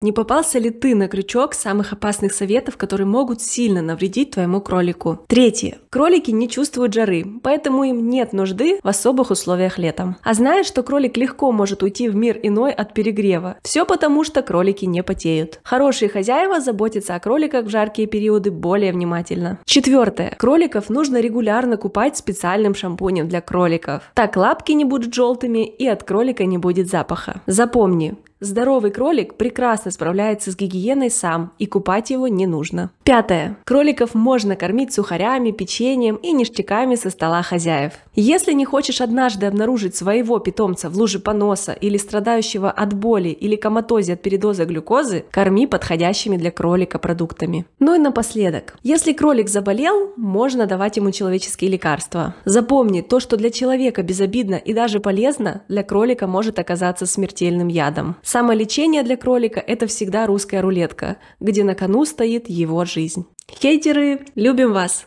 Не попался ли ты на крючок самых опасных советов, которые могут сильно навредить твоему кролику? Третье. Кролики не чувствуют жары, поэтому им нет нужды в особых условиях летом. А знаешь, что кролик легко может уйти в мир иной от перегрева? Все потому, что кролики не потеют. Хорошие хозяева заботятся о кроликах в жаркие периоды более внимательно. Четвертое. Кроликов нужно регулярно купать специальным шампунем для кроликов. Так лапки не будут желтыми и от кролика не будет запаха. Запомни, Здоровый кролик прекрасно справляется с гигиеной сам, и купать его не нужно. Пятое. Кроликов можно кормить сухарями, печеньем и ништяками со стола хозяев. Если не хочешь однажды обнаружить своего питомца в луже поноса или страдающего от боли или коматозе от передоза глюкозы, корми подходящими для кролика продуктами. Ну и напоследок. Если кролик заболел, можно давать ему человеческие лекарства. Запомни, то, что для человека безобидно и даже полезно, для кролика может оказаться смертельным ядом. Самолечение для кролика – это всегда русская рулетка, где на кону стоит его жизнь. Хейтеры, любим вас!